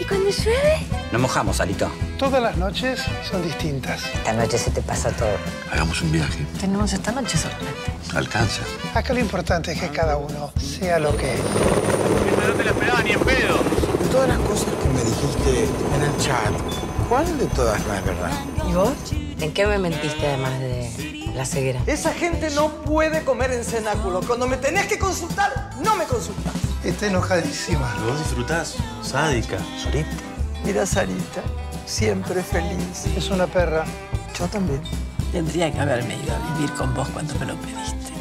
¿Y cuando llueve? Nos mojamos, Alito. Todas las noches son distintas. Esta noche se te pasa todo. Hagamos un viaje. Tenemos esta noche solamente. Alcanza. Acá lo importante es que cada uno sea lo que es. No te lo esperaba ni en pedo. De todas las cosas que me dijiste en el chat, ¿cuál de todas no es verdad? ¿Y vos? ¿En qué me mentiste además de la ceguera? Esa gente no puede comer en cenáculo. Cuando me tenés que consultar, no me consultas. Está enojadísima. Vos disfrutás, sádica, solita. Mira, Sarita, siempre feliz. Es una perra. Yo también. Tendría que haberme ido a vivir con vos cuando me lo pediste.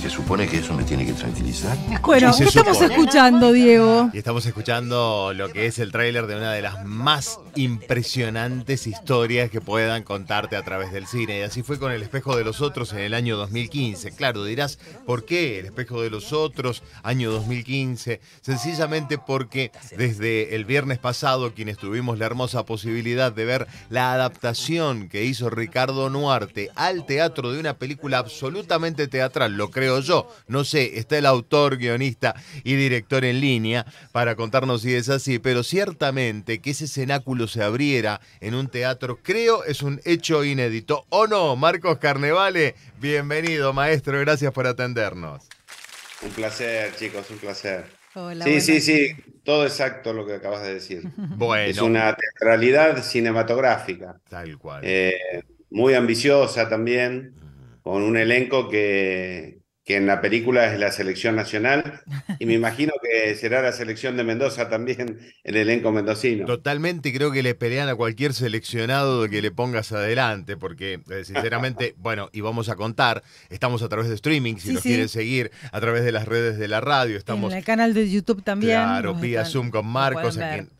Se supone que eso me tiene que tranquilizar. Bueno, ¿qué estamos escuchando, Diego? Y estamos escuchando lo que es el tráiler de una de las más impresionantes historias que puedan contarte a través del cine. Y así fue con El Espejo de los Otros en el año 2015. Claro, dirás, ¿por qué El Espejo de los Otros, año 2015? Sencillamente porque desde el viernes pasado, quienes tuvimos la hermosa posibilidad de ver la adaptación que hizo Ricardo Nuarte al teatro de una película absolutamente teatral, lo creo yo, no sé, está el autor, guionista y director en línea para contarnos si es así, pero ciertamente que ese cenáculo se abriera en un teatro, creo es un hecho inédito. ¿O no, Marcos Carnevale? Bienvenido, maestro, gracias por atendernos. Un placer, chicos, un placer. sí, sí, sí, todo exacto lo que acabas de decir. Bueno. Es una teatralidad cinematográfica. Tal cual. Eh, muy ambiciosa también, con un elenco que, que en la película es la selección nacional, y me imagino que será la selección de Mendoza también, el elenco mendocino. Totalmente, creo que le pelean a cualquier seleccionado de que le pongas adelante, porque eh, sinceramente, bueno, y vamos a contar, estamos a través de streaming, si nos quieren seguir, a través de las redes de la radio, estamos... En el canal de YouTube también. Claro, vía Zoom con Marcos,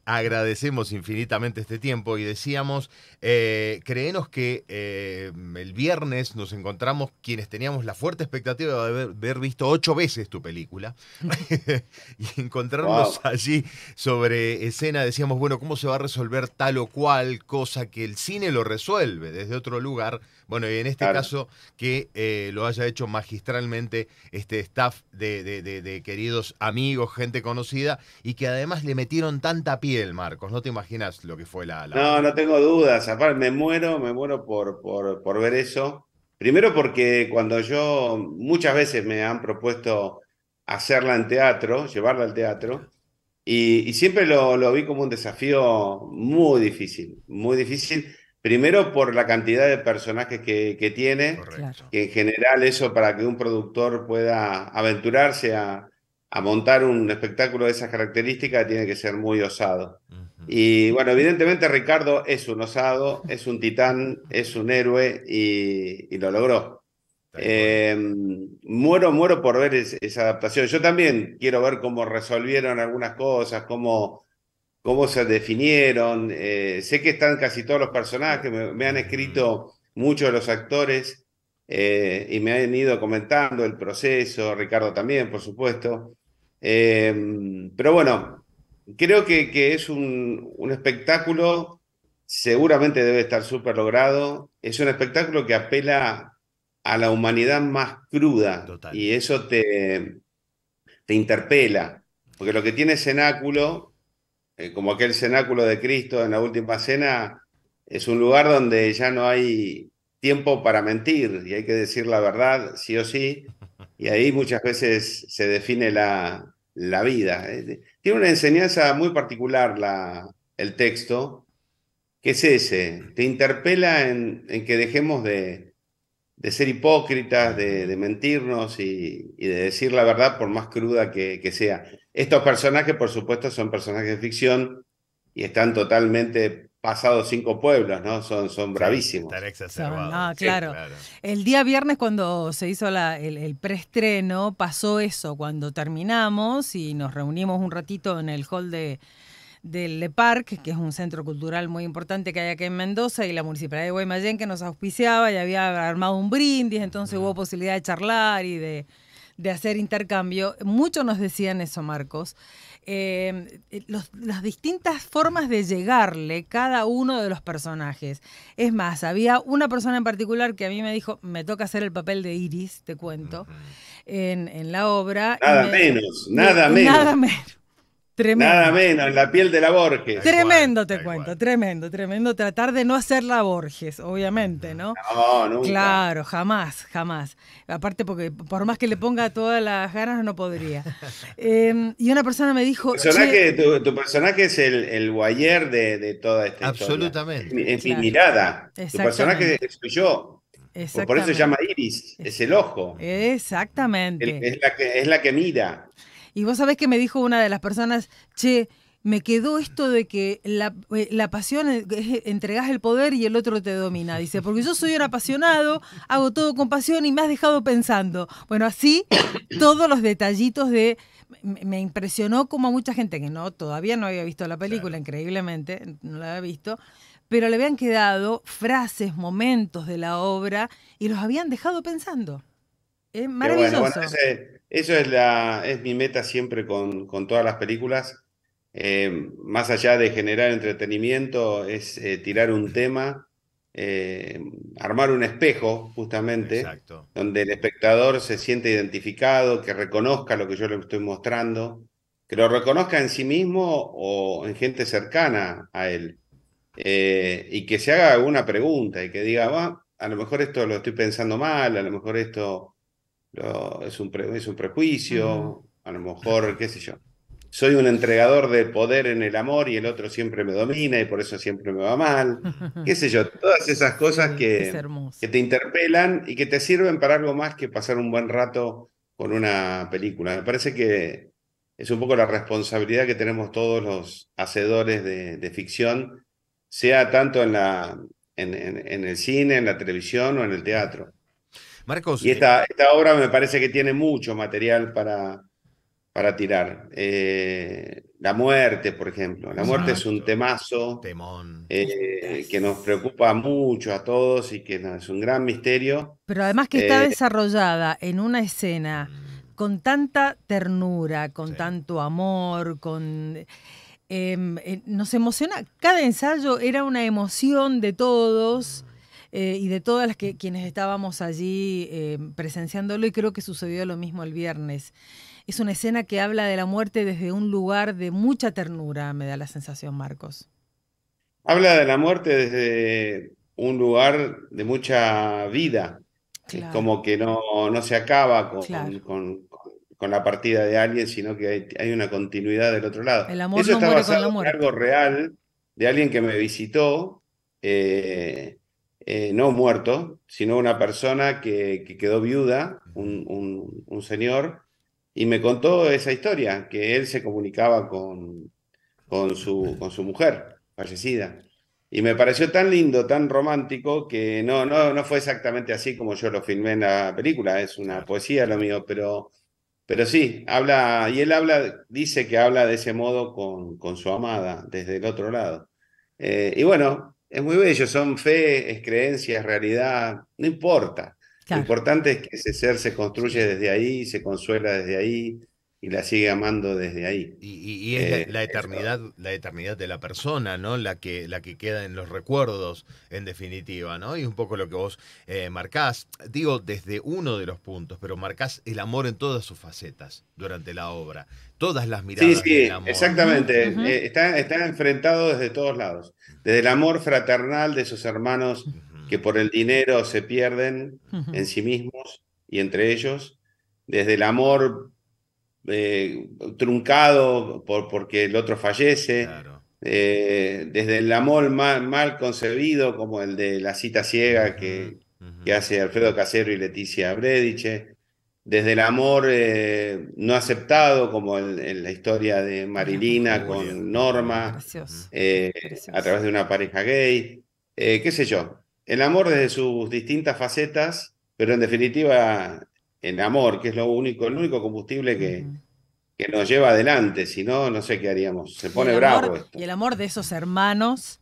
agradecemos infinitamente este tiempo y decíamos, eh, créenos que eh, el viernes nos encontramos quienes teníamos la fuerte expectativa de haber, visto ocho veces tu película y encontrarnos allí sobre escena, decíamos, bueno, ¿cómo se va a resolver tal o cual cosa que el cine lo resuelve desde otro lugar? Bueno, y en este caso que eh, lo haya hecho magistralmente este staff de, queridos amigos, gente conocida, y que además le metieron tanta piel, Marcos. No te imaginas lo que fue la. No, no tengo dudas. Aparte, me muero, me muero por, por, ver eso. Primero porque cuando yo muchas veces me han propuesto hacerla en teatro, llevarla al teatro, y, siempre lo, lo, vi como un desafío muy difícil, muy difícil, Primero por la cantidad de personajes que, tiene, que en general eso para que un productor pueda aventurarse a, montar un espectáculo de esas características tiene que ser muy osado. Y bueno, evidentemente Ricardo es un osado, es un titán, es un héroe y, lo logró. Em, muero, muero por ver esa adaptación. Yo también quiero ver cómo resolvieron algunas cosas, cómo cómo se definieron. Eh, sé que están casi todos los personajes, me, han escrito muchos de los actores eh, y me han ido comentando el proceso, Ricardo también, por supuesto. Eh, pero bueno, creo que, es un, un, espectáculo, seguramente debe estar súper logrado, es un espectáculo que apela a la humanidad más cruda y eso te, te interpela, porque lo que tiene Cenáculo eh, como aquel cenáculo de Cristo en la última cena, es un lugar donde ya no hay tiempo para mentir y hay que decir la verdad, sí o sí, y ahí muchas veces se define la, vida. Tiene una enseñanza muy particular la, el texto, que es ese, te interpela en, que dejemos de, ser hipócritas, de, mentirnos y, de decir la verdad por más cruda que, que sea. Estos personajes, por supuesto, son personajes de ficción y están totalmente pasados cinco pueblos, ¿no? Son, son bravísimos. exacerbados. Ah, claro. El día viernes cuando se hizo la, el, preestreno pasó eso, cuando terminamos y nos reunimos un ratito en el hall de, del Le Parc, que es un centro cultural muy importante que hay aquí en Mendoza, y la municipalidad de Guaymallén que nos auspiciaba y había armado un brindis, entonces hubo posibilidad de charlar y de de hacer intercambio, muchos nos decían eso, Marcos, eh, las distintas formas de llegarle cada uno de los personajes. Es más, había una persona en particular que a mí me dijo, me toca hacer el papel de Iris, te cuento, en, en, la obra. Nada menos, nada menos. Nada menos. Tremendo. Nada menos, la piel de la Borges. Tremendo, te cuento, tremendo, tremendo. Tratar de no hacer la Borges, obviamente, ¿no? No, Claro, jamás, jamás. Aparte, porque por más que le ponga todas las ganas, no podría. Em, y una persona me dijo. tu, personaje es el, el guayer de, toda esta Absolutamente. historia. Absolutamente. Es, mi mirada. Tu personaje soy yo. Por eso se llama Iris, es el ojo. Exactamente. es, la que, es la que mira. Y vos sabés que me dijo una de las personas, che, me quedó esto de que la, eh, pasión eh, es eh, entregas el poder y el otro te domina. Dice, porque yo soy un apasionado, hago todo con pasión y me has dejado pensando. Bueno, así todos los detallitos de me impresionó como a mucha gente que no todavía no había visto la película, increíblemente, no la había visto, pero le habían quedado frases, momentos de la obra y los habían dejado pensando. Es maravilloso. Eso es, la, es mi meta siempre con, todas las películas. Eh, más allá de generar entretenimiento, es eh, tirar un tema, eh, armar un espejo, justamente, donde el espectador se siente identificado, que reconozca lo que yo le estoy mostrando, que lo reconozca en sí mismo o en gente cercana a él, y que se haga alguna pregunta y que diga, ah, a lo mejor esto lo estoy pensando mal, a lo mejor esto es, un es un prejuicio, a lo mejor, qué sé yo. Soy un entregador de poder en el amor y el otro siempre me domina y por eso siempre me va mal. Qué sé yo, todas esas cosas que, que te interpelan y que te sirven para algo más que pasar un buen rato con una película. Me parece que es un poco la responsabilidad que tenemos todos los hacedores de, ficción, sea tanto en, la, en el cine, en la televisión o en el teatro y esta, obra me parece que tiene mucho material para, para tirar. Eh, la muerte, por ejemplo. La muerte es un temazo eh, que nos preocupa mucho a todos y que es un gran misterio. Pero además que está eh, desarrollada en una escena con tanta ternura, con tanto amor, con... Em, nos emociona, cada ensayo era una emoción de todos eh, y de todas las que quienes estábamos allí eh, presenciándolo y creo que sucedió lo mismo el viernes. Es una escena que habla de la muerte desde un lugar de mucha ternura, me da la sensación, Marcos. Habla de la muerte desde un lugar de mucha vida, como que no, no, se acaba con, con, la partida de alguien, sino que hay, una continuidad del otro lado. El amor Eso no con algo real de alguien que me visitó. Eh, eh, no muerto, sino una persona que, quedó viuda, un, señor, y me contó esa historia, que él se comunicaba con, con, su, con su mujer fallecida. Y me pareció tan lindo, tan romántico, que no, no, no fue exactamente así como yo lo filmé en la película, es una poesía lo mío, pero, pero sí, habla, y él habla, dice que habla de ese modo con, con su amada, desde el otro lado. Eh, y bueno, es muy bello, son fe, es creencia, es realidad, no importa. Lo importante es que ese ser se construye desde ahí, se consuela desde ahí, y la sigue amando desde ahí. Y, es la, eh, eternidad, la eternidad de la persona, ¿no? La que, la que queda en los recuerdos, en definitiva, ¿no? Y un poco lo que vos eh, marcás, digo, desde uno de los puntos, pero marcás el amor en todas sus facetas durante la obra. Todas las miradas. Sí, sí, exactamente. Eh, Están enfrentados desde todos lados. Desde el amor fraternal de sus hermanos que por el dinero se pierden en sí mismos y entre ellos. Desde el amor eh, truncado por, porque el otro fallece. Eh, desde el amor mal, concebido, como el de la cita ciega que, hace Alfredo Casero y Leticia Brediche, desde el amor eh, no aceptado, como en la historia de Marilina con Norma, a través de una pareja gay, qué sé yo, el amor desde sus distintas facetas, pero en definitiva en amor, que es lo único, el único combustible que, nos lleva adelante, si no, no sé qué haríamos. Se pone bravo Y el amor de esos hermanos.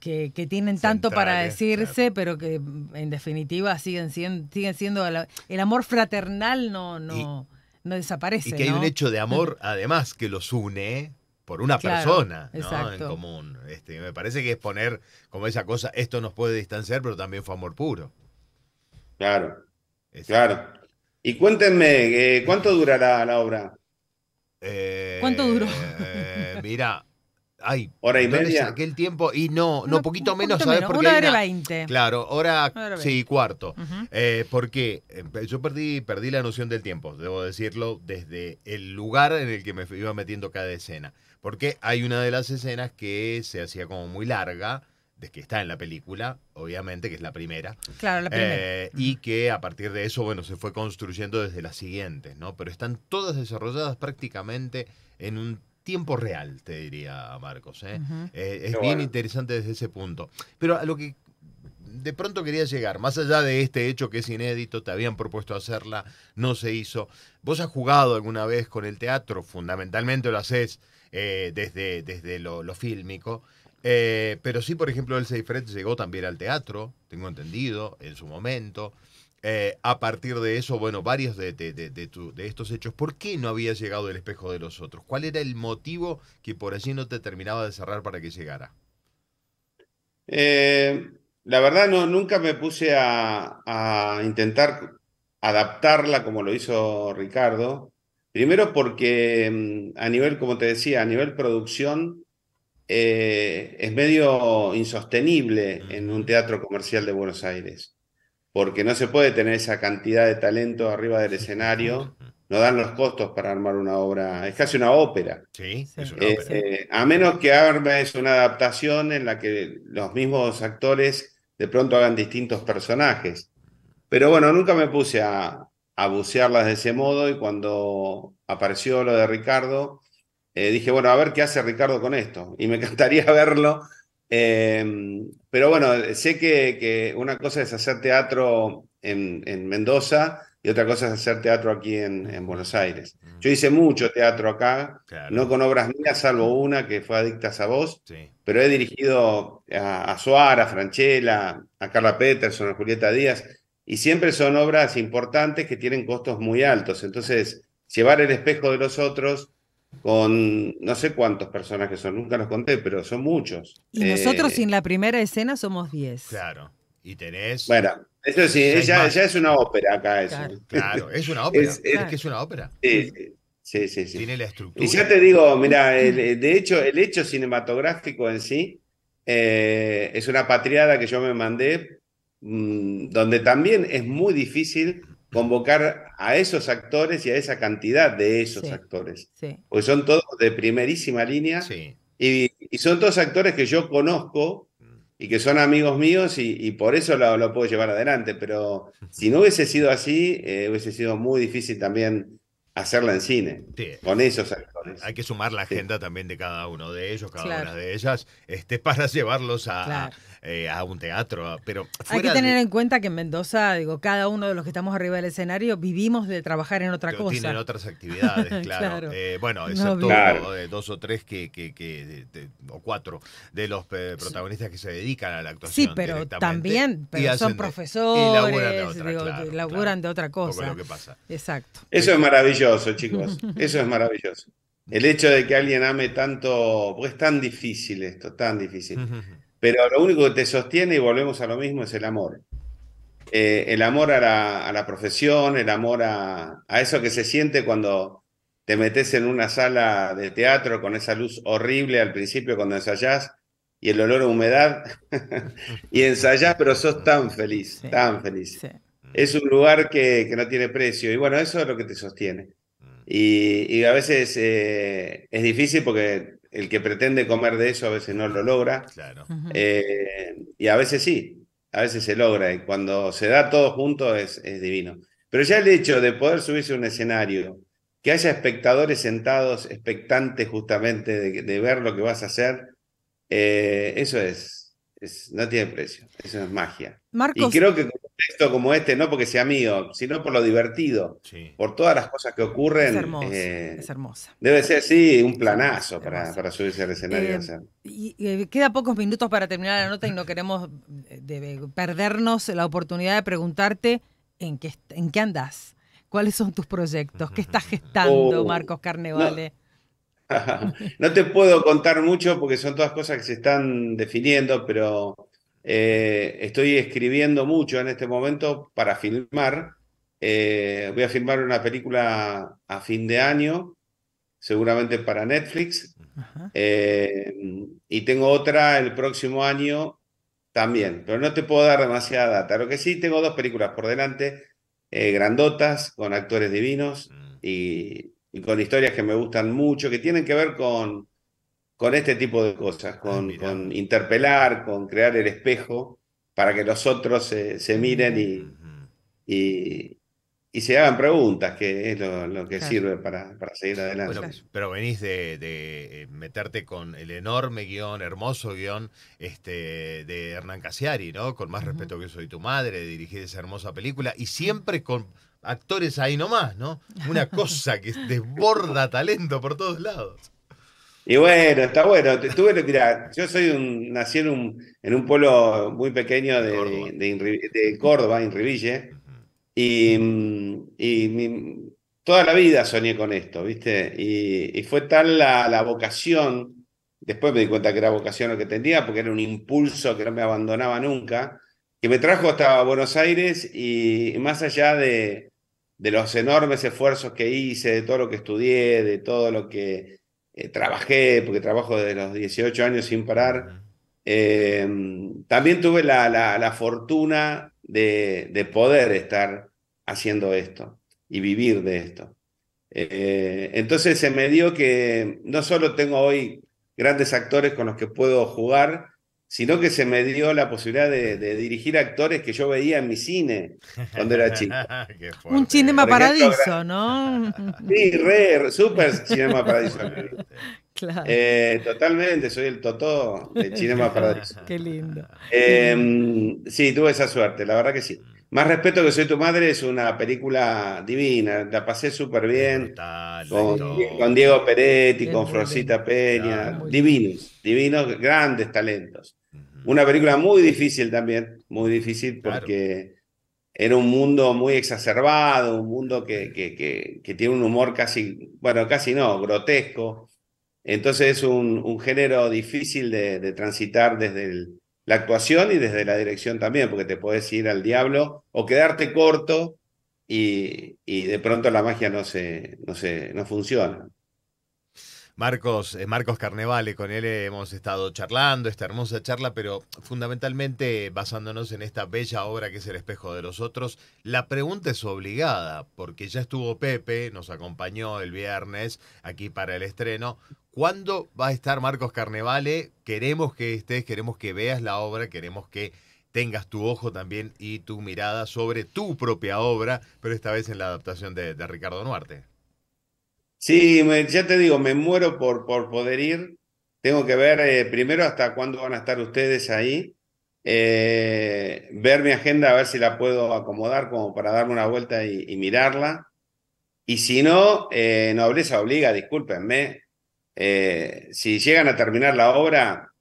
Que, tienen tanto para decirse, pero que en definitiva siguen siendo, siguen siendo el amor fraternal no, no, no desaparece. Y que hay un hecho de amor, además, que los une por una persona en común. Este, me parece que es poner como esa cosa, esto nos puede distanciar, pero también fue amor puro. Claro, este, claro. Y cuéntenme, eh, ¿cuánto durará la obra? Eh, ¿Cuánto duró? Eh, mira, ay, hora y media. tiempo y no, no, poquito menos, ¿sabes? Porque una hora veinte. Claro, hora, sí, cuarto. Eh, porque em, yo perdí, perdí la noción del tiempo, debo decirlo, desde el lugar en el que me iba metiendo cada escena. Porque hay una de las escenas que se hacía como muy larga que está en la película, obviamente, que es la primera. Eh, y que a partir de eso, bueno, se fue construyendo desde la siguiente ¿no? Pero están todas desarrolladas prácticamente en un tiempo real, te diría Marcos. ¿eh? Eh, es bien interesante desde ese punto. Pero a lo que de pronto quería llegar, más allá de este hecho que es inédito, te habían propuesto hacerla, no se hizo. ¿Vos has jugado alguna vez con el teatro? Fundamentalmente lo haces desde, desde lo, lo, fílmico. Eh, pero sí, por ejemplo, el Frente llegó también al teatro, tengo entendido, en su momento. Eh, a partir de eso, bueno, varios de, estos hechos, ¿por qué no había llegado el espejo de los otros? ¿Cuál era el motivo que por allí no te terminaba de cerrar para que llegara? Eh, la verdad, no, nunca me puse a, a, intentar adaptarla como lo hizo Ricardo. Primero porque mm, a nivel, como te decía, a nivel producción, eh, es medio insostenible en un teatro comercial de Buenos Aires, porque no se puede tener esa cantidad de talento arriba del escenario, no dan los costos para armar una obra, es casi una ópera. Sí, eh, eh, a menos que armes una adaptación en la que los mismos actores de pronto hagan distintos personajes. Pero bueno, nunca me puse a, a bucearlas de ese modo y cuando apareció lo de Ricardo, eh, dije, bueno, a ver qué hace Ricardo con esto. Y me encantaría verlo. Eh, pero bueno, sé que, una cosa es hacer teatro en, Mendoza y otra cosa es hacer teatro aquí en, Buenos Aires. Mm. Yo hice mucho teatro acá, no con obras mías, salvo una que fue Adictas a Vos, pero he dirigido a, a a Franchella, a Carla Peterson, a Julieta Díaz, y siempre son obras importantes que tienen costos muy altos. Entonces, llevar el espejo de los otros con no sé cuántos personajes son, nunca los conté, pero son muchos. Y nosotros eh, sin la primera escena somos 10. Claro. Y tenés. Bueno, eso sí, ya, es una ópera acá. Eso. Claro, es una ópera. es, que es una ópera. Sí, sí, sí, Tiene la estructura. Y ya te digo, mira, eh, de hecho, el hecho cinematográfico en sí eh, es una patriada que yo me mandé, mm, donde también es muy difícil convocar a esos actores y a esa cantidad de esos actores. Porque son todos de primerísima línea y, son todos actores que yo conozco y que son amigos míos y, por eso lo, puedo llevar adelante. Pero si no hubiese sido así, eh, hubiese sido muy difícil también hacerla en cine con esos actores. Hay que sumar la agenda también de cada uno de ellos, cada una de ellas, este, para llevarlos a, eh, a un teatro. Pero Hay que tener en cuenta que en Mendoza, digo, cada uno de los que estamos arriba del escenario vivimos de trabajar en otra cosa. Tienen otras actividades, claro. Eh, bueno, excepto eh, dos o tres que, o cuatro de los protagonistas que se dedican a la actuación. Sí, pero también, son profesores, y laburan de otra, digo, cosa. Exacto. Eso es maravilloso, chicos. Eso es maravilloso. El hecho de que alguien ame tanto, pues es tan difícil esto, tan difícil. Pero lo único que te sostiene, y volvemos a lo mismo, es el amor. Eh, el amor a la, profesión, el amor a, eso que se siente cuando te metes en una sala de teatro con esa luz horrible al principio cuando ensayás y el olor a humedad y ensayás, pero sos tan feliz, tan feliz. Es un lugar que, no tiene precio y bueno, eso es lo que te sostiene. Mm. Y, a veces eh, es difícil porque el que pretende comer de eso a veces no lo logra. Claro. Eh, y a veces sí, a veces se logra. Y cuando se da todo junto es, divino. Pero ya el hecho de poder subirse a un escenario, que haya espectadores sentados, expectantes justamente de, ver lo que vas a hacer, eh, eso es, no tiene precio, eso es magia. y creo que con un texto como este, no porque sea mío, sino por lo divertido, por todas las cosas que ocurren. Es, eh, hermosa. Debe ser, sí, un planazo para, subirse al escenario. y, eh, eh, queda pocos minutos para terminar la nota y no queremos perdernos la oportunidad de preguntarte en qué, en qué andás, cuáles son tus proyectos, qué estás gestando, oh. Marcos Carnevale. no te puedo contar mucho porque son todas cosas que se están definiendo, pero eh, estoy escribiendo mucho en este momento para filmar. Eh, voy a filmar una película a fin de año, seguramente para Netflix. Eh, y tengo otra el próximo año también, pero no te puedo dar demasiada data. Lo que sí, tengo dos películas por delante, grandotas, con actores divinos mm. y y con historias que me gustan mucho, que tienen que ver con, con este tipo de cosas, ah, con, interpelar, con crear el espejo para que los otros se, miren y, se hagan preguntas, que es lo, que sirve para, seguir adelante. pero venís de, eh, meterte con el enorme guión, hermoso guión este, de Hernán Casiari, ¿no? Con más respeto que soy tu madre, dirigir esa hermosa película y siempre con actores ahí nomás, ¿no? Una cosa que desborda talento por todos lados. Y bueno, está bueno. Tuve, yo soy un, nací en un, pueblo muy pequeño de, Córdoba, de, en Riville, y, toda la vida soñé con esto, ¿viste? Y, fue tal la, la, vocación, después me di cuenta que era vocación lo que tenía, porque era un impulso que no me abandonaba nunca, que me trajo hasta Buenos Aires y más allá de, de los enormes esfuerzos que hice, de todo lo que estudié, de todo lo que eh, trabajé, porque trabajo desde los 18 años sin parar, eh, también tuve la, fortuna de, poder estar haciendo esto y vivir de esto. Eh, entonces se me dio que no solo tengo hoy grandes actores con los que puedo jugar, sino que se me dio la posibilidad de, dirigir actores que yo veía en mi cine cuando era chico. Un cinema paradiso, ¿no? sí, re, super cinema paradiso. Eh, totalmente, soy el Totó de Cinema Paradiso. Qué lindo. Em, sí, tuve esa suerte, la verdad que sí. Más respeto que soy tu madre es una película divina, la pasé súper bien con, Diego Peretti, con Florcita Peña, ah, divinos, divinos, grandes talentos. Una película muy difícil también, muy difícil porque era un mundo muy exacerbado, un mundo que, que, tiene un humor casi, bueno, casi no, grotesco. Entonces es un, género difícil de, transitar desde la actuación y desde la dirección también, porque te podés ir al diablo o quedarte corto y, de pronto la magia no, se, no, se, no funciona. Marcos, eh, Marcos Carnevale, con él hemos estado charlando, esta hermosa charla, pero fundamentalmente basándonos en esta bella obra que es El espejo de los otros, la pregunta es obligada, porque ya estuvo Pepe, nos acompañó el viernes aquí para el estreno. ¿Cuándo va a estar Marcos Carnevale? Queremos que estés, queremos que veas la obra, queremos que tengas tu ojo también y tu mirada sobre tu propia obra, pero esta vez en la adaptación de, de Ricardo Nuarte. Sí, ya te digo, me muero por, por poder ir. Tengo que ver eh, primero hasta cuándo van a estar ustedes ahí. Eh, ver mi agenda, a ver si la puedo acomodar como para darme una vuelta y, mirarla. Y si no, eh, no nobleza obliga, discúlpenme. si llegan a terminar la obra,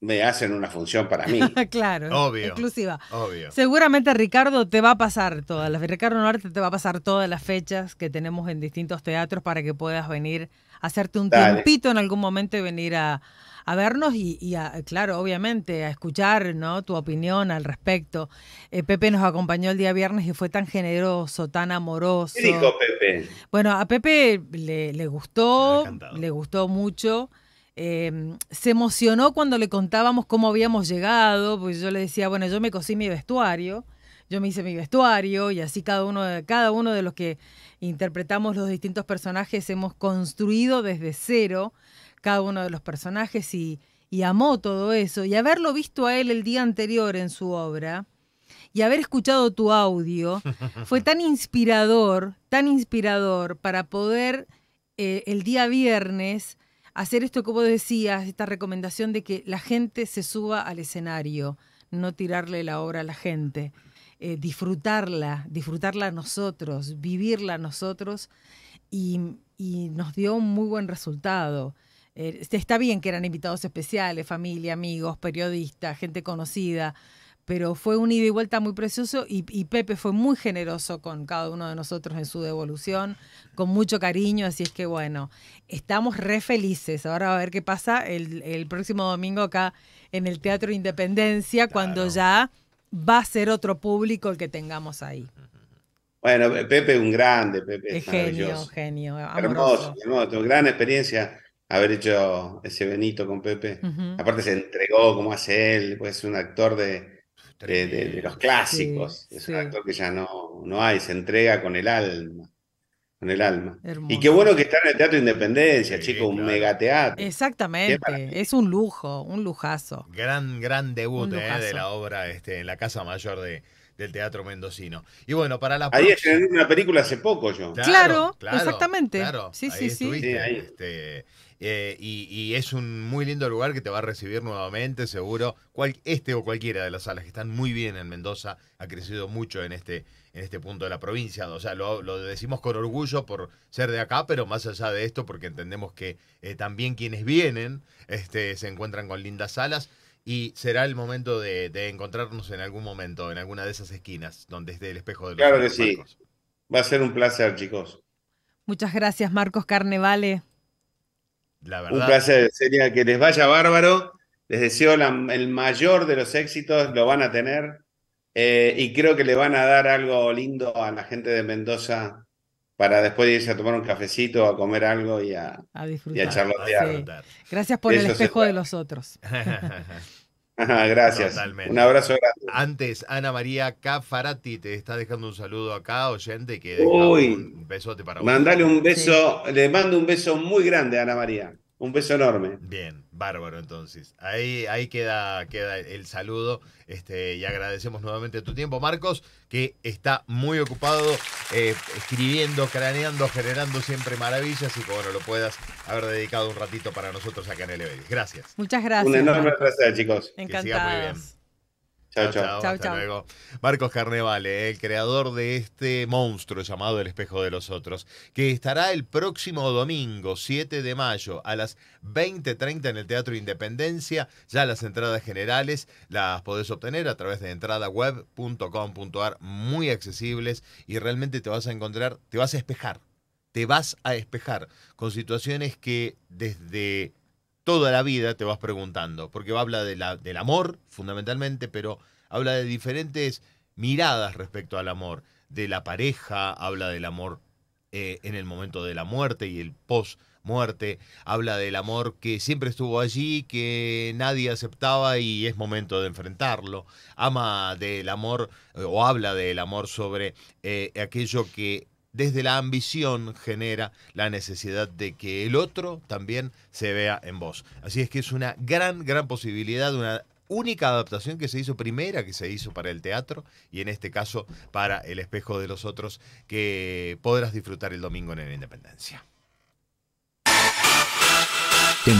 me hacen una función para mí. claro, obvio, exclusiva. Obvio. Seguramente Ricardo te va a pasar todas las Ricardo Norte te va a pasar todas las fechas que tenemos en distintos teatros para que puedas venir a hacerte un tiempito en algún momento y venir a, vernos y, claro, obviamente, a escuchar ¿no? tu opinión al respecto. Eh, Pepe nos acompañó el día viernes y fue tan generoso, tan amoroso. dijo Pepe? Bueno, a Pepe le, le gustó, le gustó mucho. Em, se emocionó cuando le contábamos cómo habíamos llegado, pues yo le decía, bueno, yo me cosí mi vestuario, yo me hice mi vestuario y así cada uno, de, cada uno de los que interpretamos los distintos personajes hemos construido desde cero cada uno de los personajes y, amó todo eso. Y haberlo visto a él el día anterior en su obra y haber escuchado tu audio fue tan inspirador, tan inspirador para poder eh, el día viernes hacer esto como decías, esta recomendación de que la gente se suba al escenario, no tirarle la obra a la gente, eh, disfrutarla, disfrutarla, disfrutarla nosotros, vivirla nosotros, y, nos dio un muy buen resultado. Eh, está bien que eran invitados especiales, familia, amigos, periodistas, gente conocida, pero fue un ida y vuelta muy precioso y, Pepe fue muy generoso con cada uno de nosotros en su devolución, con mucho cariño, así es que bueno, estamos re felices. Ahora a ver qué pasa el, próximo domingo acá en el Teatro Independencia, cuando ya va a ser otro público el que tengamos ahí. Bueno, Pepe es un grande, Pepe es, genio, genio, hermoso, hermoso, gran experiencia haber hecho ese Benito con Pepe. Aparte se entregó como hace él, pues es un actor de, de, los clásicos. es un actor que ya no, no hay, se entrega con el alma. Con el alma. Y qué bueno que está en el Teatro Independencia, chico, un megateatro. Exactamente, es un lujo, un lujazo. Gran, gran debut eh, de la obra este, en la Casa Mayor de, del teatro mendocino. Y bueno, para la. Ahí estrené una película hace poco yo. Claro, claro exactamente. sí, sí, sí. Este, eh, y, es un muy lindo lugar que te va a recibir nuevamente, seguro. este o cualquiera de las salas que están muy bien en Mendoza, ha crecido mucho en este, en este punto de la provincia. O sea, lo, decimos con orgullo por ser de acá, pero más allá de esto, porque entendemos que eh, también quienes vienen este, se encuentran con lindas salas y será el momento de, encontrarnos en algún momento, en alguna de esas esquinas donde esté el espejo de los Claro que sí. Va a ser un placer, chicos. Muchas gracias, Marcos Carnevale. La verdad. Un placer, sería que les vaya bárbaro. Les deseo el mayor de los éxitos, lo van a tener. Eh, y creo que le van a dar algo lindo a la gente de Mendoza para después irse a tomar un cafecito, a comer algo y a, charlotear. Gracias por el espejo de los otros. Gracias. Un abrazo Antes, Ana María Cafarati te está dejando un saludo acá, oyente, que Uy, un besote para vos. Mandale un beso, le mando un beso muy grande a Ana María. Un beso enorme. Bien, bárbaro entonces. Ahí, ahí queda, queda el saludo este, y agradecemos nuevamente tu tiempo, Marcos, que está muy ocupado eh, escribiendo, craneando, generando siempre maravillas y que bueno, lo puedas haber dedicado un ratito para nosotros acá en el Gracias. Muchas gracias. Un enorme placer, chicos. Encantado. muy bien. Chao, chao. Marcos Carnevale, eh, el creador de este monstruo llamado El Espejo de los Otros, que estará el próximo domingo, 7 de mayo, a las 20.30 en el Teatro Independencia. Ya las entradas generales las podés obtener a través de entradaweb.com.ar, muy accesibles y realmente te vas a encontrar, te vas a espejar, te vas a espejar con situaciones que desde toda la vida te vas preguntando, porque habla del amor fundamentalmente, pero habla de diferentes miradas respecto al amor, de la pareja, habla del amor eh, en el momento de la muerte y el post muerte, habla del amor que siempre estuvo allí, que nadie aceptaba y es momento de enfrentarlo, ama del amor eh, o habla del amor sobre eh, aquello que desde la ambición genera la necesidad de que el otro también se vea en vos. Así es que es una gran, gran posibilidad, una única adaptación que se hizo, primera que se hizo para el teatro y en este caso para El espejo de los otros, que podrás disfrutar el domingo en la Independencia.